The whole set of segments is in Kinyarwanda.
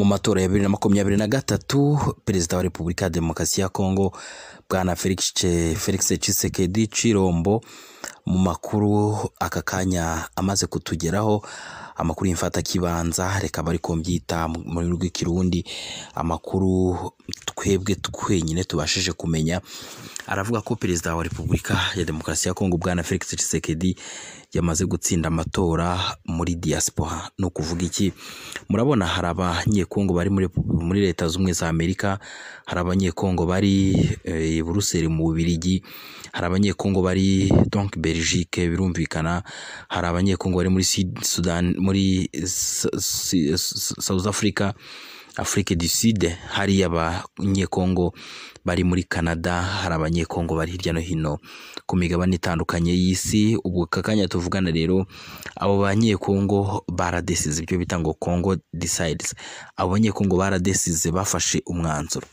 mu matora ya bibiri na makumyabiri na gatatu perezida wa repubulika ya demokarasi ya kongo bwana felix Tshisekedi cirombo mu makuru aka kanya amaze kutugeraho amakuru y'imfata kibanza reka bari kubyita muri rw'ikirundi amakuru twebwe twenyine tubashije kumenya aravuga ko perezida wa repubulika ya demokarasi ya kongo bwana felix Tshisekedi yamaze gutsinda amatora muri diaspora ni ukuvuga iki murabona hari abanyekongo bari muri leta z'ubumwe za amerika hari abanyekongo bari eh, i buruseli mu bubiligi hari abanyekongo bari donc belgique birumvikana hari abanyekongo bari muri sudani muri south africa Afrique du Sud hariya abanyekongo bari muri Canada hari abanyekongo bari hirya no hino ku migabane itandukanye y'isi ubwo aka kanya tuvugana rero abo banyekongo baradesize ibyo bita ngo Congo decides abo banyekongo baradesize bafashe umwanzuro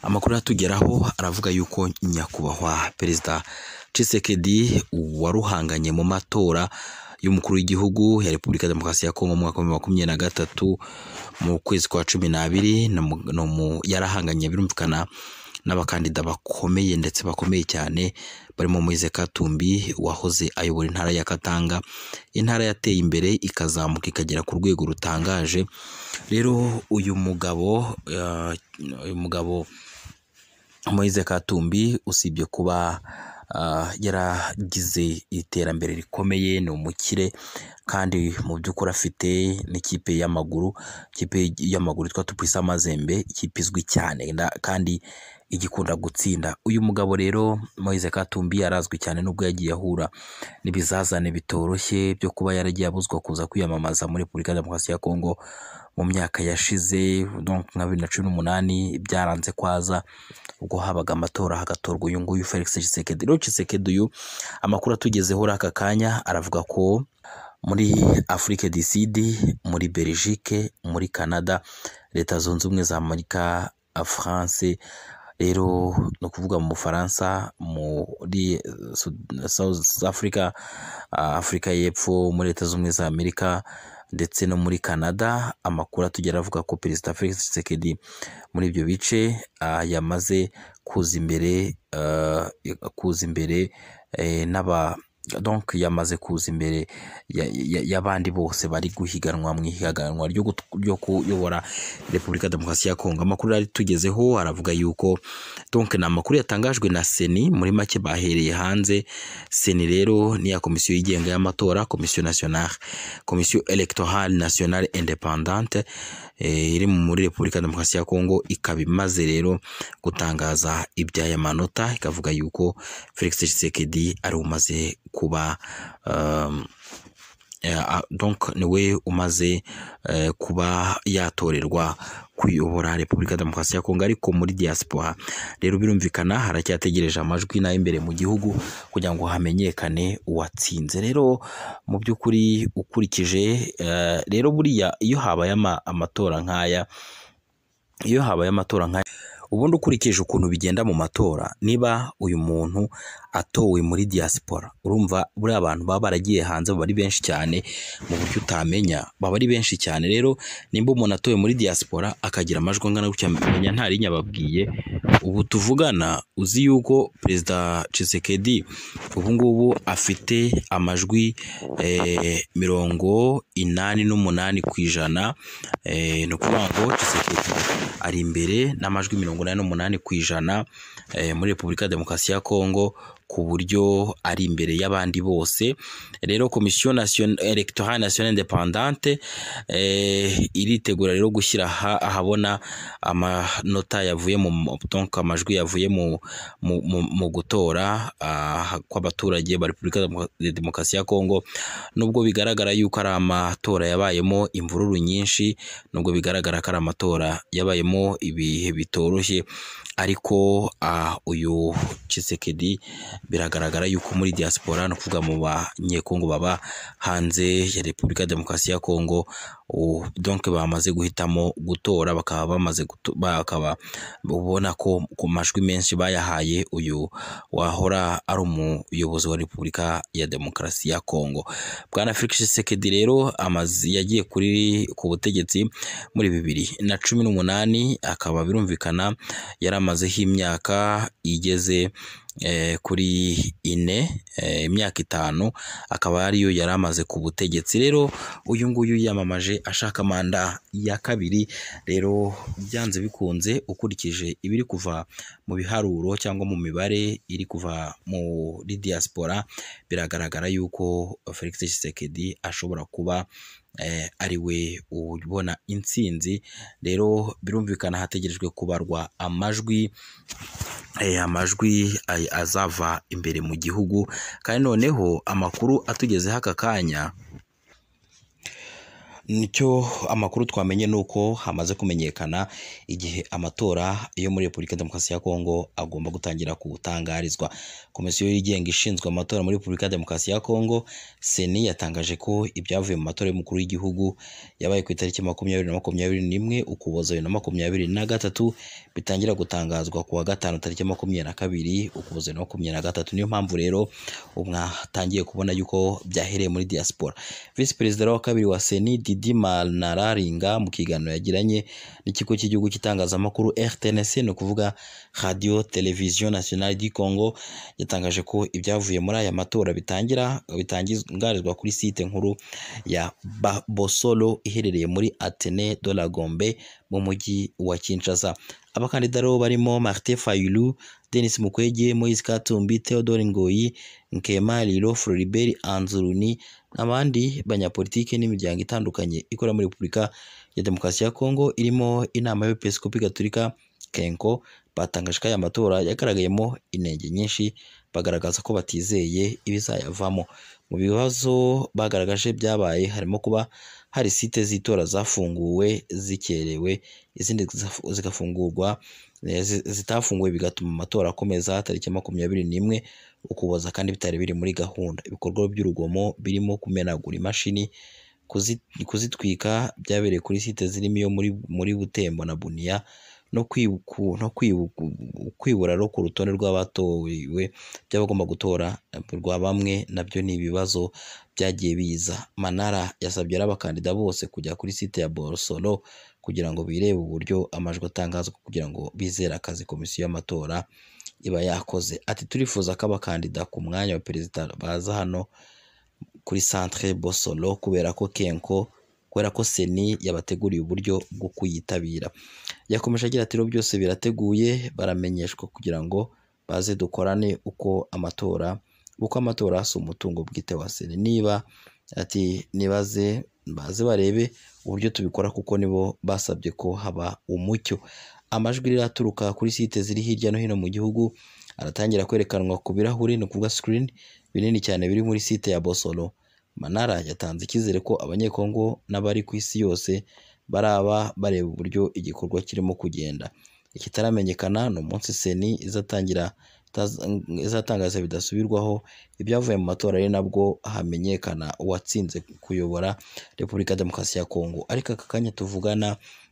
amakuru atugeraho aravuga yuko nyakubahwa perezida Tshisekedi waruhanganye mu matora y'umukuru w'igihugu ya Repubulika ya Demokarasi ya Kongo mu mwaka wa makumyabiri na gatatu mu kwezi kwa cumi n'abiri yarahanganye birumvikana n'abakandida bakomeye ndetse bakomeye cyane barimo Moise Katumbi wahoze ayobora intara ya Katanga intara yateye imbere ikazamuka ikagera ku rwego rutangaje rero uyu mugabo eh, uyu mugabo Moise Katumbi usibye kuba yaragize iterambere rikomeye ni umukire kandi mu by'ukuri afite n'ikipe y'amaguru, ikipe y'amaguru yitwa Tupisa Mazembe ikipe izwi cyane kandi igikunda gutsinda uyu mugabo rero Moise Katumbi arazwi cyane nubwo yagiye ahura n'ibizazane bitoroshye byo kuba yaragiye abuzwa kuza kwiyamamaza muri Repubulika ya Demokarasi ya Kongo mu myaka yashize nka bibiri na cumi n'umunani byaranze kwaza ubwo habaga amatora hagatorwa uyu nguyu Felix Tshisekedi rero Tshisekedi uyu amakuru atugezeho muri aka kanya aravuga ko muri Afurike du muri Belgique muri Canada leta zunze ubumwe za Amerika France rero ni ukuvuga mu Bufaransa muri South Africa Afurika y'Epfo muri Leta Zunze za Amerika ndetse no muri Canada amakuru atugera avuga ko Perezida Felix Tshisekedi muri ibyo bice ah, yamaze kuza imbere ah, kuza imbere eh, n'aba donc yamaze kuza imbere y'abandi bose bari guhiganwa mu ihiganwa ryo kuyobora repubulika demokarasi ya kongo amakuru yari tugezeho aravuga yuko donc ni amakuru yatangajwe na seni muri make bahereye hanze seni rero ni ya komisiyo yigenga y'amatora komisiyo nationale komisiyo electorale nationale independante eh, iri muri repubulika demokarasi ya kongo ikaba imaze rero gutangaza iby'aya manota ikavuga yuko felix tshisekedi ari umaze kuba um, eh, ah, ni we umaze eh, kuba yatorerwa kuyobora repubulika ya demokarasi ya kongo ariko muri diaspora rero birumvikana haracyategereje amajwi n'ay'imbere mu gihugu kugira ngo hamenyekane uwatsinze rero mu by'ukuri ukurikije eh, rero buriya iyo habaye amatora nk'aya iyo habaye amatora nk'aya ubundi ukurikije ukuntu bigenda mu matora niba uyu muntu atowe muri diaspora urumva buriya abantu baba baragiye hanze baba ari benshi cyane mu buryo utamenya baba ari benshi cyane rero nimba umuntu atowe muri diaspora akagira amajwi angana gutya menya nta rinya ababwiye ubu tuvugana uzi yuko perezida Tshisekedi ubu ngubu afite amajwi eh, mirongo inani n'umunani ku ijana eh, ni ukuvuga ngo Tshisekedi ari imbere n'amajwi mirongo mirongo inani n'umunani ku ijana eh, muri Repubulika ya Demokarasi ya Kongo ku buryo ari imbere y'abandi bose rero komisiyo elegitoral nationale independante eh, iritegura rero gushyira ahabona amanota yavuye mu tonka amajwi yavuye mu gutora ah, kw'abaturage ba repubulika ya demokarasi ya kongo nubwo bigaragara yuko ari amatora yabayemo imvururu nyinshi nubwo bigaragara ko ari amatora yabayemo ibihe bitoroshye ariko ah, uyu Tshisekedi biragaragara yuko muri diaspora ni ukuvuga mu banyekongo baba hanze ya Repubulika ya Demokarasi ya Kongo donke bamaze guhitamo gutora bakaba bamaze bakaba ubona ko ku majwi menshi bayahaye uyu wahora ari umuyobozi wa repubulika ya demokarasi ya kongo bwana felix tshisekedi rero amazi yagiye kuri ku butegetsi muri bibiri na cumi n'umunani akaba birumvikana yari amazeho imyaka igeze eh, kuri ine eh, imyaka itanu akaba ariyo yari amaze ku butegetsi rero uyu nguyu yiyamamaje ashaka manda ya kabiri rero byanze bikunze ukurikije ibiri kuva mu biharuro cyangwa mu mibare iri kuva muri diaspora biragaragara yuko Felix Tshisekedi ashobora kuba eh, ari we ubona intsinzi rero birumvikana hategerejwe kubarwa amajwi eh, amajwi eh, azava imbere mu gihugu kandi noneho amakuru atugezeho aka kanya nicyo amakuru twamenye ni uko hamaze kumenyekana igihe amatora yo muri repubulika demokarasi ya kongo agomba gutangira gutangarizwa komisiyo yigenga ishinzwe amatora muri repubulika ya demokarasi ya kongo seni yatangaje ko ibyavuye mu matora y'umukuru w'igihugu yabaye ku itariki makumyabiri na makumyabiri n'imwe ukuboza bibiri na makumyabiri na gatatu bitangira gutangazwa ku wa gatanu tariki makumyabiri na kabiri ukuboza bibiri na makumyabiri na gatatu niyo mpamvu rero mwatangiye kubona yuko byahereye muri diaspora visi perezida wa kabiri wa seni Hidimana Raringa mu kiganiro yagiranye n'ikigo cy'igihugu cy'itangazamakuru RTNC ni ukuvuga Radio Television Nationale du Congo yatangaje ko ibyavuye muri aya matora bitangira bitangarizwa kuri site nkuru ya Bosolo iherereye muri Atene de la Gombe mu mujyi wa Kinshasa abakandida rero barimo Martin Fayulu Denis Mukwege Moise Katumbi Theodore Ngoyi Nkema Lilo Floribert Anzuruni n'abandi banyapolitike n'imiryango itandukanye ikora muri Repubulika ya Demokarasi ya Kongo irimo inama y'Episkopi Gatolika Kenko batangaje ko aya matora yagaragayemo inenge nyinshi bagaragaza ko batizeye ibizayavamo mu bibazo bagaragaje byabaye harimo kuba hari site z'itora zafunguwe zikerewe izindi zigafungurwa eh, zitafunguwe bigatuma amatora akomeza tariki makumyabiri n'imwe ukuboza kandi bitari biri muri gahunda ibikorwa by'urugomo birimo kumenagura imashini kuzitwika byabereye kuri site zirimo iyo muri Butembo na Bunia no kwibura no ku rutonde rw'abatowe by'abagomba gutora eh, rwa bamwe nabyo ni ibibazo byagiye biza manara yasabye rero abakandida bose kujya kuri site ya borosoro kugira ngo birebe uburyo amajwi atangazwa kugira ngo bizere akazi komisiyo y'amatora iba yakoze ati turifuza ko abakandida ku mwanya wa perezida baza hano kuri centre bosoro kubera ko kenko kubera ko seni yabateguriye uburyo bwo kuyitabira yakomeje agira ati byose birateguye baramenyeshwa kugira ngo baze dukorane uko amatora uko amatora si umutungo bwite wa seni niba ati nibaze baze barebe uburyo tubikora kuko nibo basabye ko haba umucyo amajwi riraturuka kuri site ziri hirya no hino mu gihugu aratangira kwerekanwa ku birahuri ni ukuvuga sikirini binini cyane biri muri site ya bosoro Manara yatanze icyizere ko abanyekongo n'abari ku isi yose baraba bareba uburyo igikorwa kirimo kugenda ikitaramenyekana ni umunsi seni izatangira izatangaza bidasubirwaho ibyavuye mu matora ari nabwo hamenyekana uwatsinze kuyobora repubulika demokarasi ya kongo ariko aka kanya tuvugana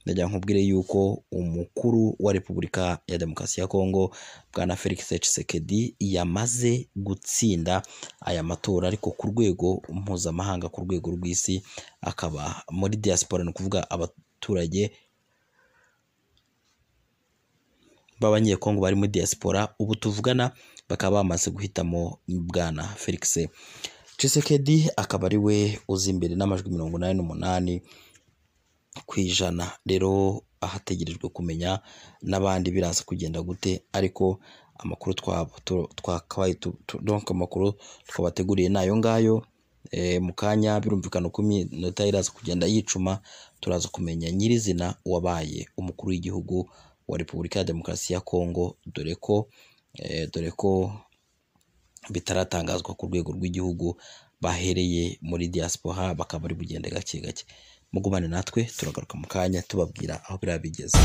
ndagira nkubwire yuko umukuru wa repubulika ya demokarasi ya Kongo bwana Felix Tshisekedi yamaze gutsinda aya matora ariko ku rwego mpuzamahanga ku rwego rw'isi akaba muri diaspora ni ukuvuga abaturage b'abanyekongo bari muri diaspora ubu tuvugana bakaba bamaze guhitamo bwana Felix Tshisekedi akaba ari we uzi imbere n'amajwi mirongo inani n'umunani ku ijana, rero aha hategerejwe kumenya n'abandi biraza kugenda gute ariko amakuru twakabaye donke amakuru twabateguriye ni ayo ngayo, eh, mu kanya birumvikana uko iminota iraza kugenda yicuma turaza kumenya nyirizina wabaye umukuru w'igihugu wa Repubulika ya Demokarasi ya Kongo, dore ko eh, dore ko bitaratangazwa ku rwego rw'igihugu bahereye muri diaspora bakaba ari bugende gake gake. Mugubane natwe turagaruka mu kanya tubabwira aho biriya bigeze.